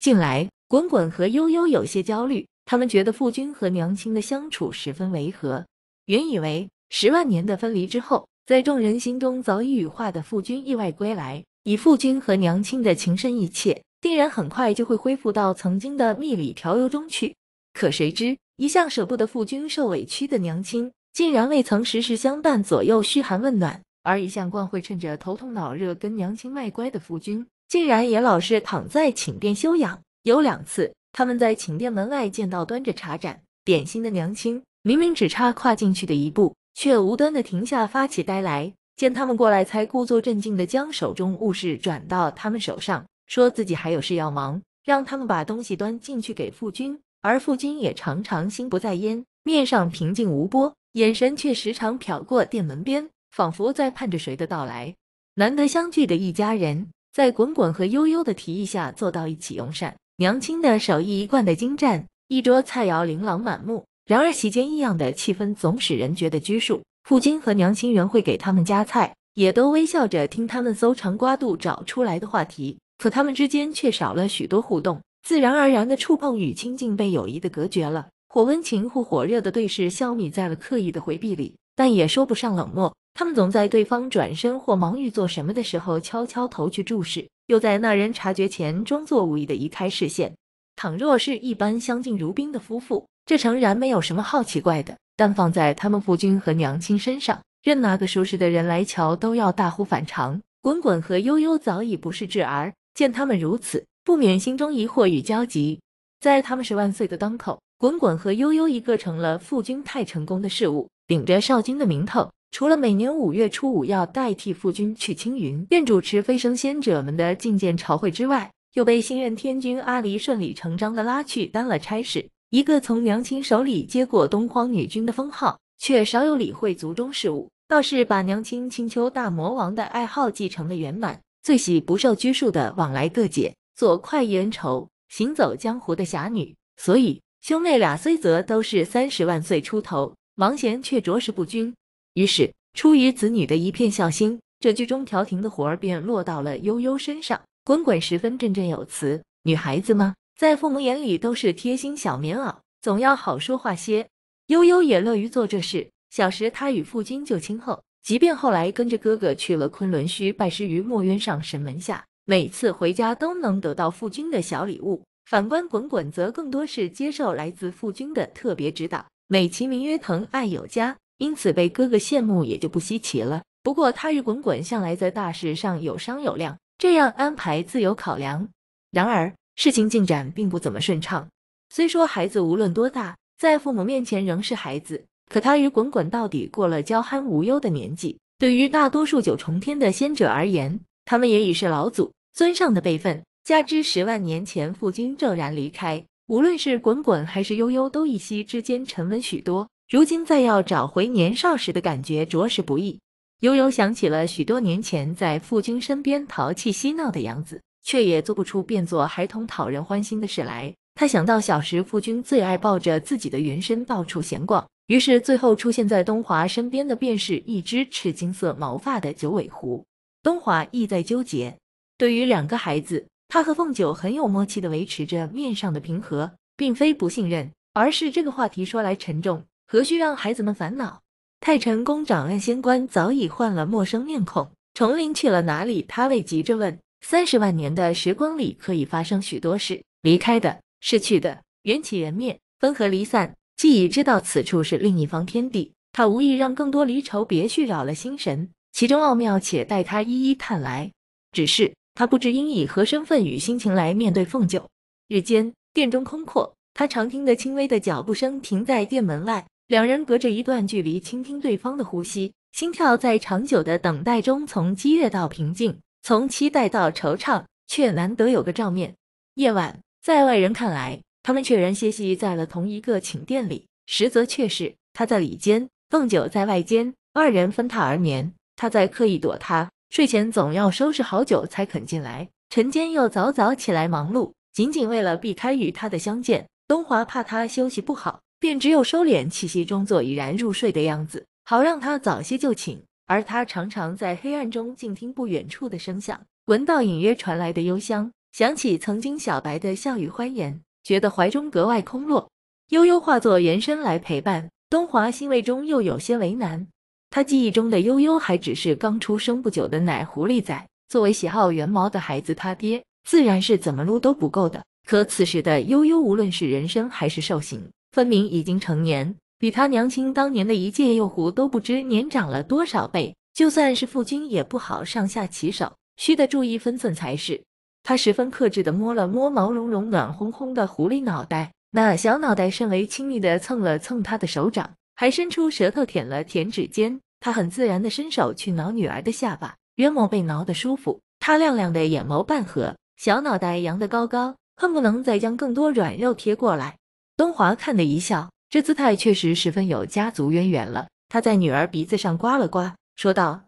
近来，滚滚和悠悠有些焦虑，他们觉得父君和娘亲的相处十分违和。原以为十万年的分离之后，在众人心中早已羽化的父君意外归来，以父君和娘亲的情深意切，定然很快就会恢复到曾经的蜜里调油中去。可谁知，一向舍不得父君受委屈的娘亲，竟然未曾时时相伴左右，嘘寒问暖；而一向惯会趁着头痛脑热跟娘亲卖乖的父君，竟然也老是躺在寝殿休养。有两次，他们在寝殿门外见到端着茶盏点心的娘亲，明明只差跨进去的一步，却无端的停下，发起呆来。见他们过来，才故作镇静的将手中物事转到他们手上，说自己还有事要忙，让他们把东西端进去给父君。而父君也常常心不在焉，面上平静无波，眼神却时常瞟过店门边，仿佛在盼着谁的到来。难得相聚的一家人。在滚滚和悠悠的提议下，坐到一起用膳。娘亲的手艺一贯的精湛，一桌菜肴琳琅满目。然而，席间异样的气氛总使人觉得拘束。父亲和娘亲原会给他们夹菜，也都微笑着听他们搜肠刮肚找出来的话题。可他们之间却少了许多互动，自然而然的触碰与亲近被友谊的隔绝了，或温情或火热的对视消弭在了刻意的回避里。但也说不上冷漠，他们总在对方转身或忙于做什么的时候，悄悄投去注视，又在那人察觉前装作无意的移开视线。倘若是一般相敬如宾的夫妇，这诚然没有什么好奇怪的。但放在他们夫君和娘亲身上，任哪个熟识的人来瞧，都要大呼反常。滚滚和悠悠早已不是稚儿，见他们如此，不免心中疑惑与焦急。在他们十万岁的当口。滚滚和悠悠一个成了傅君太成功的事物，顶着少君的名头，除了每年五月初五要代替傅君去青云院主持飞升仙者们的觐见朝会之外，又被新任天君阿离顺理成章的拉去当了差事。一个从娘亲手里接过东荒女君的封号，却少有理会族中事务，倒是把娘亲青丘大魔王的爱好继承了圆满，最喜不受拘束的往来各界，做快意恩仇、行走江湖的侠女。所以。兄妹俩虽则都是三十万岁出头，王贤却着实不均。于是，出于子女的一片孝心，这居中调停的活儿便落到了悠悠身上。滚滚十分振振有词：“女孩子嘛，在父母眼里都是贴心小棉袄，总要好说话些。”悠悠也乐于做这事。小时，他与父君就亲厚，即便后来跟着哥哥去了昆仑虚，拜师于墨渊上神门下，每次回家都能得到父君的小礼物。反观滚滚，则更多是接受来自父君的特别指导，美其名曰疼爱有加，因此被哥哥羡慕也就不稀奇了。不过他与滚滚向来在大事上有商有量，这样安排自有考量。然而事情进展并不怎么顺畅。虽说孩子无论多大，在父母面前仍是孩子，可他与滚滚到底过了娇憨无忧的年纪，对于大多数九重天的仙者而言，他们也已是老祖尊上的辈分。加之十万年前父君骤然离开，无论是滚滚还是悠悠，都一夕之间沉稳许多。如今再要找回年少时的感觉，着实不易。悠悠想起了许多年前在父君身边淘气嬉闹的样子，却也做不出变作孩童讨人欢心的事来。他想到小时父君最爱抱着自己的原身到处闲逛，于是最后出现在东华身边的便是一只赤金色毛发的九尾狐。东华意在纠结，对于两个孩子。他和凤九很有默契的维持着面上的平和，并非不信任，而是这个话题说来沉重，何须让孩子们烦恼？太晨宫掌案仙官早已换了陌生面孔，重林去了哪里？他未急着问。三十万年的时光里可以发生许多事，离开的、逝去的缘起缘灭、分合离散，既已知道此处是另一方天地，他无意让更多离愁别绪扰了心神，其中奥妙且待他一一探来。只是。他不知应以何身份与心情来面对凤九。日间，殿中空阔，他常听得轻微的脚步声停在殿门外，两人隔着一段距离倾听对方的呼吸、心跳，在长久的等待中，从激烈到平静，从期待到惆怅，却难得有个照面。夜晚，在外人看来，他们确然歇息在了同一个寝殿里，实则却是他在里间，凤九在外间，二人分榻而眠。他在刻意躲他。睡前总要收拾好久才肯进来，晨间又早早起来忙碌，仅仅为了避开与他的相见。东华怕他休息不好，便只有收敛气息，装作已然入睡的样子，好让他早些就寝。而他常常在黑暗中静听不远处的声响，闻到隐约传来的幽香，想起曾经小白的笑语欢颜，觉得怀中格外空落，悠悠化作延伸来陪伴东华，欣慰中又有些为难。他记忆中的悠悠还只是刚出生不久的奶狐狸仔，作为喜好圆毛的孩子，他爹自然是怎么撸都不够的。可此时的悠悠无论是人形还是兽形，分明已经成年，比他娘亲当年的一介幼狐都不知年长了多少倍。就算是父君，也不好上下其手，需得注意分寸才是。他十分克制的摸了摸毛茸茸、暖烘烘的狐狸脑袋，那小脑袋甚为亲密的蹭了蹭他的手掌。还伸出舌头舔了舔指尖，他很自然的伸手去挠女儿的下巴，约某被挠得舒服，他亮亮的眼眸半合，小脑袋扬得高高，恨不能再将更多软肉贴过来。东华看了一笑，这姿态确实十分有家族渊源了。他在女儿鼻子上刮了刮，说道：“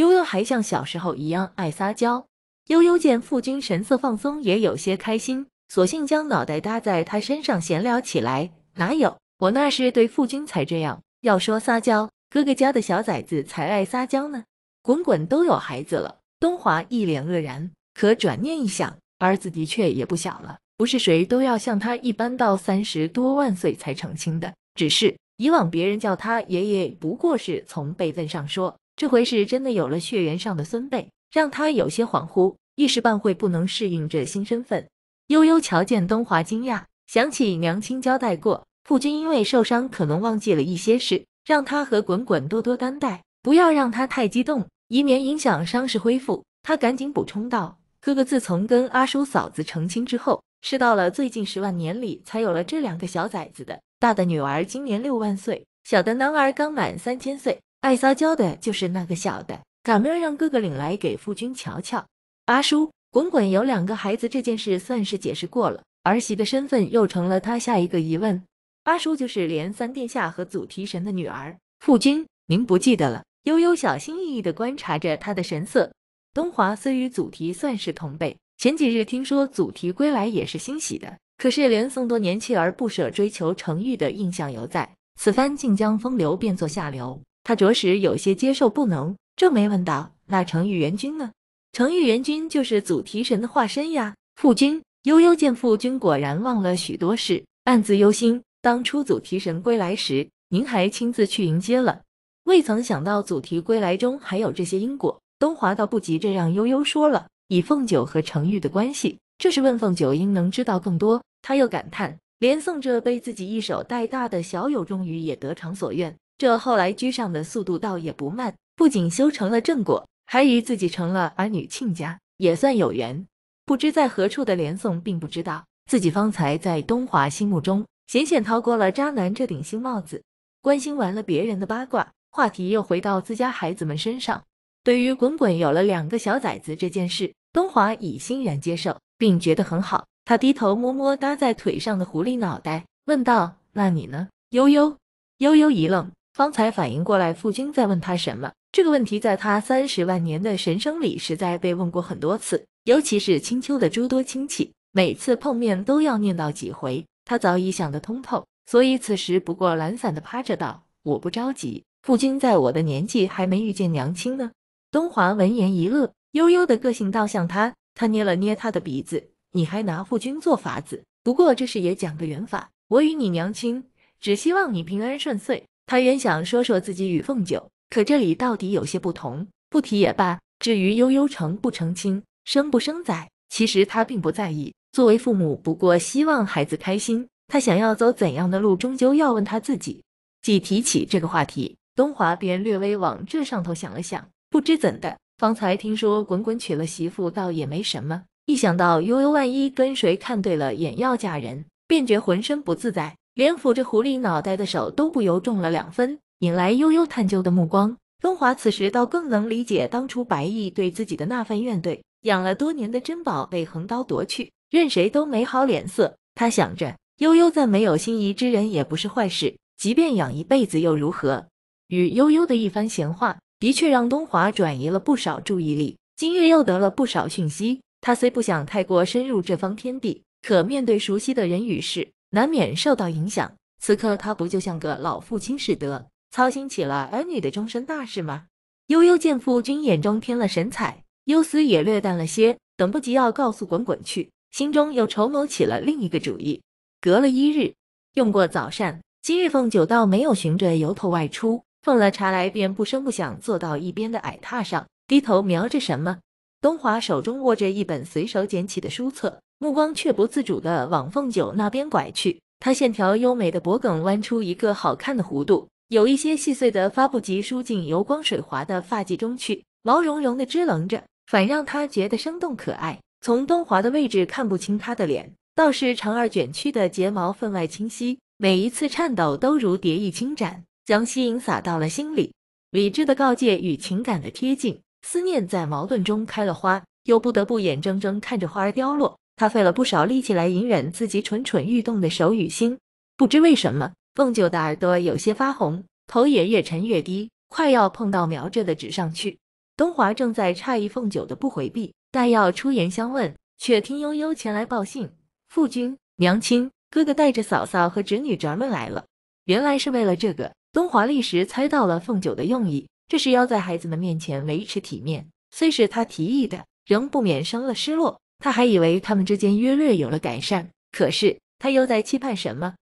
悠悠还像小时候一样爱撒娇。”悠悠见父君神色放松，也有些开心，索性将脑袋搭在他身上闲聊起来。哪有？我那是对父君才这样。要说撒娇，哥哥家的小崽子才爱撒娇呢。滚滚都有孩子了，东华一脸愕然。可转念一想，儿子的确也不小了，不是谁都要像他一般到三十多万岁才成亲的。只是以往别人叫他爷爷，不过是从辈分上说，这回是真的有了血缘上的孙辈，让他有些恍惚，一时半会不能适应这新身份。悠悠瞧见东华惊讶，想起娘亲交代过。傅君因为受伤，可能忘记了一些事，让他和滚滚多多担待，不要让他太激动，以免影响伤势恢复。他赶紧补充道：“哥哥，自从跟阿叔嫂子成亲之后，是到了最近十万年里才有了这两个小崽子的。大的女儿今年六万岁，小的男儿刚满三千岁，爱撒娇的就是那个小的。赶明儿让哥哥领来给傅君瞧瞧。”阿叔，滚滚有两个孩子这件事算是解释过了，儿媳的身份又成了他下一个疑问。八叔就是连三殿下和祖提神的女儿，父君您不记得了？悠悠小心翼翼地观察着他的神色。东华虽与祖提算是同辈，前几日听说祖提归来也是欣喜的，可是连宋多年锲而不舍追求程玉的印象犹在，此番竟将风流变作下流，他着实有些接受不能。皱眉问道：“那程玉元君呢？”程玉元君就是祖提神的化身呀，父君。悠悠见父君果然忘了许多事，暗自忧心。当初祖提神归来时，您还亲自去迎接了，未曾想到祖提归来中还有这些因果。东华倒不急着让悠悠说了，以凤九和程玉的关系，这是问凤九应能知道更多。他又感叹，连宋这被自己一手带大的小友，终于也得偿所愿，这后来居上的速度倒也不慢，不仅修成了正果，还与自己成了儿女亲家，也算有缘。不知在何处的连宋并不知道，自己方才在东华心目中。险险逃过了渣男这顶新帽子，关心完了别人的八卦话题，又回到自家孩子们身上。对于滚滚有了两个小崽子这件事，东华已欣然接受，并觉得很好。他低头摸摸搭在腿上的狐狸脑袋，问道：“那你呢？”悠悠悠悠一愣，方才反应过来，父君在问他什么？这个问题在他三十万年的神生里，实在被问过很多次，尤其是青丘的诸多亲戚，每次碰面都要念叨几回。他早已想得通透，所以此时不过懒散地趴着道：“我不着急，父君在我的年纪还没遇见娘亲呢。”东华闻言一愕，悠悠的个性倒像他。他捏了捏他的鼻子：“你还拿父君做法子？不过这事也讲个缘法，我与你娘亲只希望你平安顺遂。”他原想说说自己与凤九，可这里到底有些不同，不提也罢。至于悠悠成不成亲，生不生崽，其实他并不在意。作为父母，不过希望孩子开心。他想要走怎样的路，终究要问他自己。既提起这个话题，东华便略微往这上头想了想。不知怎的，方才听说滚滚娶了媳妇，倒也没什么。一想到悠悠万一跟谁看对了眼要嫁人，便觉浑身不自在，连抚着狐狸脑袋的手都不由重了两分，引来悠悠探究的目光。东华此时倒更能理解当初白毅对自己的那份怨怼，养了多年的珍宝被横刀夺去。任谁都没好脸色。他想着，悠悠再没有心仪之人也不是坏事，即便养一辈子又如何？与悠悠的一番闲话，的确让东华转移了不少注意力。今日又得了不少讯息。他虽不想太过深入这方天地，可面对熟悉的人与事，难免受到影响。此刻他不就像个老父亲似的，操心起了儿女的终身大事吗？悠悠见父君眼中添了神采，忧思也略淡了些，等不及要告诉滚滚去。心中又筹谋起了另一个主意。隔了一日，用过早膳，今日凤九倒没有寻着由头外出，奉了茶来便不声不响坐到一边的矮榻上，低头瞄着什么。东华手中握着一本随手捡起的书册，目光却不自主地往凤九那边拐去。他线条优美的脖颈弯出一个好看的弧度，有一些细碎的发不及梳进油光水滑的发髻中去，毛茸茸的支棱着，反让他觉得生动可爱。从东华的位置看不清他的脸，倒是长而卷曲的睫毛分外清晰。每一次颤抖都如蝶翼轻展，将吸引撒到了心里。理智的告诫与情感的贴近，思念在矛盾中开了花，又不得不眼睁睁看着花儿凋落。他费了不少力气来隐忍自己蠢蠢欲动的手与心。不知为什么，凤九的耳朵有些发红，头也越沉越低，快要碰到苗着的纸上去。东华正在诧异凤九的不回避。待要出言相问，却听悠悠前来报信：“父君、娘亲、哥哥带着嫂嫂和侄女侄们来了。”原来是为了这个，东华立时猜到了凤九的用意，这是要在孩子们面前维持体面。虽是他提议的，仍不免生了失落。他还以为他们之间约略有了改善，可是他又在期盼什么？